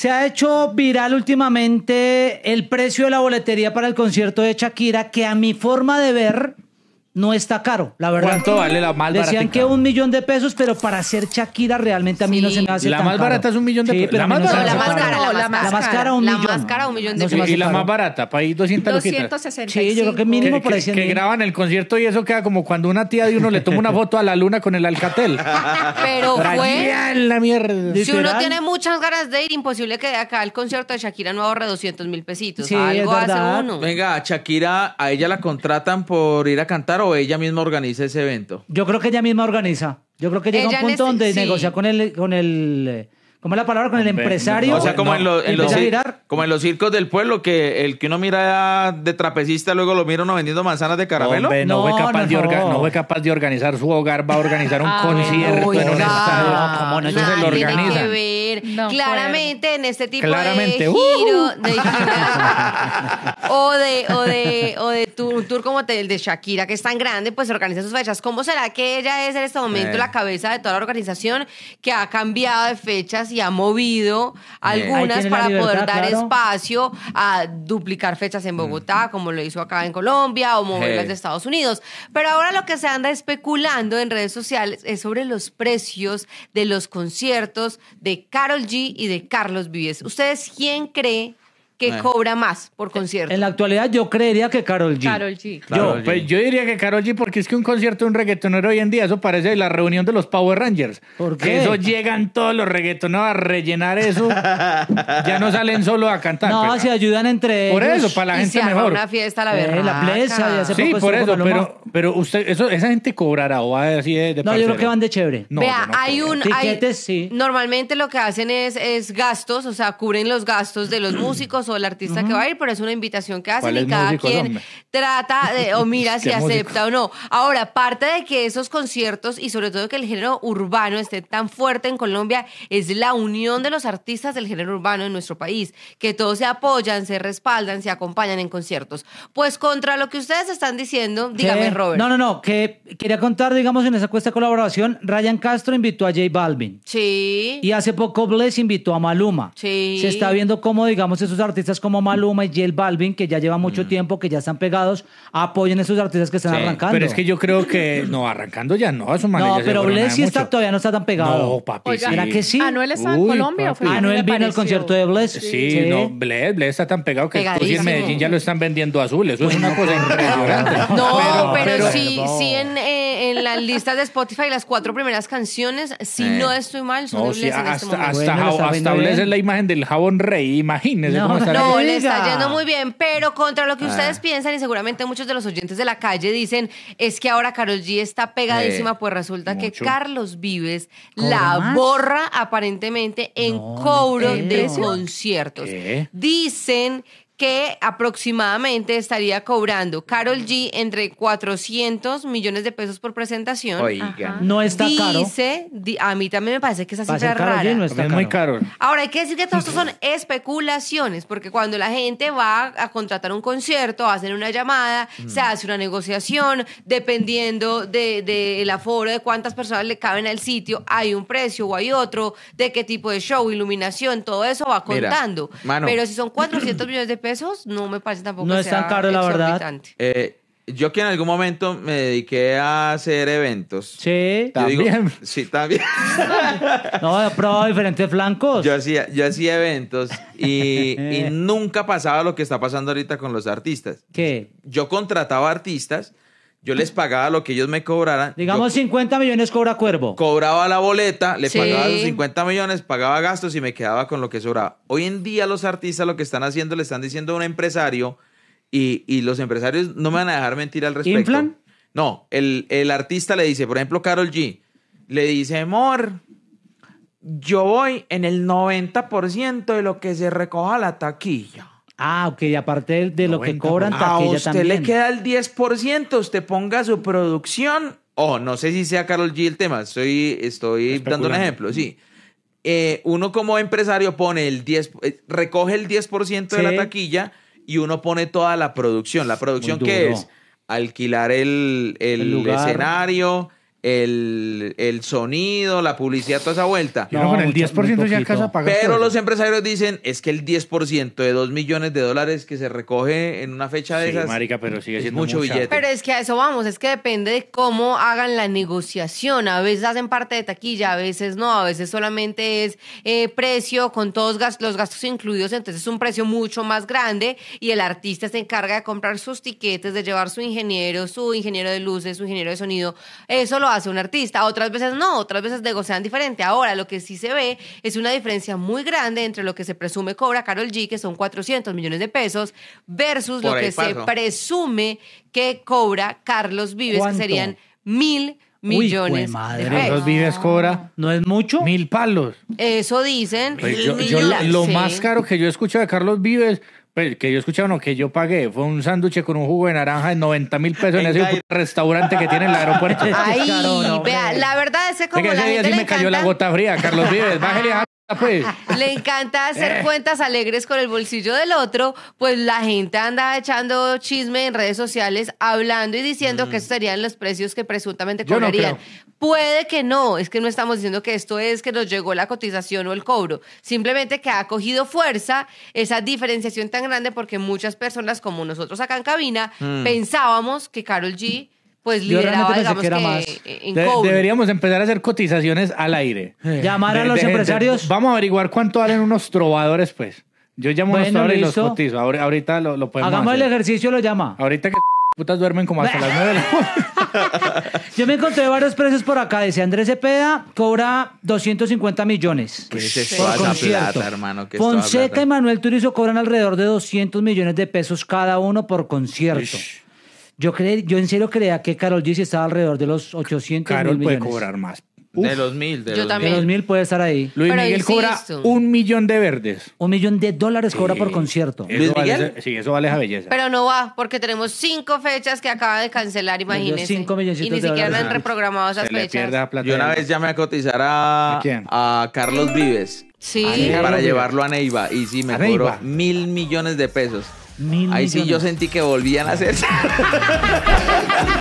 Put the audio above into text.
Se ha hecho viral últimamente el precio de la boletería para el concierto de Shakira, que a mi forma de ver no está caro, la verdad. ¿Cuánto vale la más Decían que un millón de pesos, pero para ser Shakira realmente a mí no se me hace la más barata es un millón de pesos. la más la más cara, la más cara, un millón. La más cara, un millón de pesos. Y la más barata, para ahí 200 Sí, yo creo que mínimo por ahí Que graban el concierto y eso queda como cuando una tía de uno le toma una foto a la luna con el alcatel. pero fue... la mierda. Si uno tiene muchas ganas de ir, imposible que de acá el concierto de Shakira no ahorre 200 mil pesitos. Algo hace uno. Venga, Shakira, a ella la contratan por ir a cantar o ella misma organiza ese evento? Yo creo que ella misma organiza. Yo creo que llega un punto donde negocia con el, con el, ¿cómo es la palabra? Con el empresario. O sea, como, en, los, como en los circos del pueblo, que el que uno mira de trapecista, luego lo mira uno vendiendo manzanas de caramelo. no, fue capaz de capaz de organizar su hogar, va a organizar un concierto en un estadio. no? lo organiza. ver. Claramente en este tipo de giro, uh-huh. de, o de, o de un tour como el de Shakira, que es tan grande, pues organiza sus fechas. ¿Cómo será que ella es en este momento eh. la cabeza de toda la organización que ha cambiado de fechas y ha movido algunas para poder dar espacio a duplicar fechas en Bogotá, mm. como lo hizo acá en Colombia, o moverlas de Estados Unidos? Pero ahora lo que se anda especulando en redes sociales es sobre los precios de los conciertos de Carol G y de Carlos Vives. ¿Ustedes quién cree que eh. cobra más por eh, concierto. En la actualidad yo creería que Carol G. Carol G. yo, pues, yo diría que Carol G porque es que un concierto de un reggaetonero hoy en día, eso parece la reunión de los Power Rangers. ¿Por qué? Eso llegan todos los reggaetoneros a rellenar eso. ya no salen solo a cantar. No, se pues. ayudan entre ellos. Por eso, para la gente se mejor. una fiesta la verdad. Eh, la sí, por eso, pero, pero usted, eso, esa gente cobrará o así de, No, yo creo que van de chévere. Vea, hay un... Normalmente lo que hacen es, es gastos, o sea, cubren los gastos de los músicos el artista que va a ir, pero es una invitación que hacen y cada quien trata o mira si acepta o no. Ahora, parte de que esos conciertos y sobre todo que el género urbano esté tan fuerte en Colombia, es la unión de los artistas del género urbano en nuestro país, que todos se apoyan, se respaldan, se acompañan en conciertos. Pues contra lo que ustedes están diciendo, dígame, Robert. No, no, no, que quería contar, digamos, en esa cuesta colaboración, Ryan Castro invitó a J Balvin. Sí. Y hace poco Bless invitó a Maluma. Sí. Se está viendo cómo, digamos, esos artistas artistas como Maluma y J Balvin, que ya lleva mucho mm. tiempo, que ya están pegados, apoyen a esos artistas que están arrancando. Pero es que yo creo que, no, arrancando ya no, eso No, pero Blessy sí está, todavía no está tan pegado. No, papi, ¿Será que sí? ¿Anuel está en Colombia? Papi. Anuel vino al concierto de Blessy. Sí, no, Bless, Bless está tan pegado que en Medellín ya lo están vendiendo azul, eso es una cosa impresionante. No, pero, sí, sí en, eh, en, las listas de Spotify las cuatro primeras canciones, si eh. no estoy mal, son hasta, este Hasta, hasta Bless es la imagen del jabón rey, imagínese cómo está no, le está yendo muy bien, pero contra lo que ah. ustedes piensan y seguramente muchos de los oyentes de la calle dicen es que ahora Carol G está pegadísima, pues resulta que Carlos Vives la borra aparentemente en cobro de conciertos. Dicen que aproximadamente estaría cobrando Carol G entre 400 millones de pesos por presentación. Oiga. No está caro. Dice, a mí también me parece que esa cifra es G no está caro. Ahora, hay que decir que todo esto son especulaciones, porque cuando la gente va a contratar un concierto, hacen una llamada, mm. se hace una negociación, dependiendo del de, el aforo, de cuántas personas le caben al sitio, hay un precio o hay otro, de qué tipo de show, iluminación, todo eso va contando. Pero si son 400 millones de pesos, esos, no me parece tampoco No es tan caro, la verdad. Eh, yo que en algún momento me dediqué a hacer eventos. Sí, también. sí, también. No, he probado diferentes flancos. Yo hacía, eventos y, y nunca pasaba lo que está pasando ahorita con los artistas. ¿Qué? Yo contrataba artistas yo les pagaba lo que ellos me cobraran. Digamos 50 millones cobra Cuervo. Cobraba la boleta, le pagaba los 50 millones, pagaba gastos y me quedaba con lo que sobraba. Hoy en día los artistas lo que están haciendo le están diciendo a un empresario y, los empresarios no me van a dejar mentir al respecto. ¿Inflan? No, el, el artista le dice, por ejemplo, Carol G, le dice, amor, yo voy en el 90% de lo que se recoja la taquilla. Ah, ok, y aparte de lo que cobran, taquilla también. A usted le queda el 10%, usted ponga su producción, o oh, no sé si sea Carol G el tema, estoy, estoy dando un ejemplo, sí. Eh, uno como empresario pone el 10, eh, recoge el 10% de la taquilla y uno pone toda la producción. La producción que es alquilar el, el, el escenario, el, sonido, la publicidad, toda esa vuelta. No, el 10% ya casa Pero los empresarios dicen, es que el 10% de 2 millones de dólares que se recoge en una fecha de esas. pero sigue mucho billete. Pero es que a eso vamos, es que depende de cómo hagan la negociación. A veces hacen parte de taquilla, a veces no, a veces solamente es eh, precio con todos los gastos incluidos, entonces es un precio mucho más grande y el artista se encarga de comprar sus tiquetes, de llevar su ingeniero, su ingeniero de luces, su ingeniero de sonido. Eso lo hace un artista, otras veces no, otras veces negocian diferente. Ahora, lo que sí se ve es una diferencia muy grande entre lo que se presume cobra Carol G, que son 400 millones de pesos, versus lo que se presume que cobra Carlos Vives, que serían mil millones. Carlos vives cobra. No es mucho. Mil palos. Eso dicen. Pues lo, más caro que yo he escuchado de Carlos Vives pues, que yo escuché uno que yo pagué, fue un sándwich con un jugo de naranja de 90 mil pesos en, ese restaurante que tiene en el aeropuerto. Ay, vea, la verdad es que como la día sí me cayó la gota fría, Carlos Vives, Pues. Le encanta hacer eh. cuentas alegres con el bolsillo del otro, pues la gente anda echando chisme en redes sociales, hablando y diciendo que mm. esos serían los precios que presuntamente cobrarían. Puede que no, es que no estamos diciendo que esto es que nos llegó la cotización o el cobro, simplemente que ha cogido fuerza esa diferenciación tan grande porque muchas personas como nosotros acá en cabina mm. pensábamos que Carol G pues lideraba, digamos eh, deberíamos empezar a hacer cotizaciones al aire. Llamar a los empresarios. vamos a averiguar cuánto valen unos trovadores pues. Yo llamo a los trovadores y los cotizo. Ahorita lo, lo podemos Hagamos el ejercicio, lo llama. Ahorita que putas duermen como hasta las 9 de la Yo me encontré varios precios por acá. Dice Andrés Cepeda cobra 250 millones. es ah, Plata, hermano. ¿qué Fonseca y Manuel Turizo cobran alrededor de 200 millones de pesos cada uno por concierto. Yo, yo en serio creía que Carol G estaba alrededor de los 800 mil millones. Carol puede cobrar más de los mil, de los también. mil. De los mil puede estar ahí. Luis Miguel cobra un millón de verdes. Un millón de dólares cobra por concierto. Luis Miguel. sí, eso vale esa belleza. Pero no va, porque tenemos cinco fechas que acaba de cancelar, imagínense. cinco y ni siquiera han reprogramado esas fechas. plata. Yo una vez llamé a cotizar a, ¿A quién? a Carlos Vives Sí. para llevarlo a Neiva y sí me cobró mil millones de pesos. Mil Ahí sí yo sentí que volvían a hacer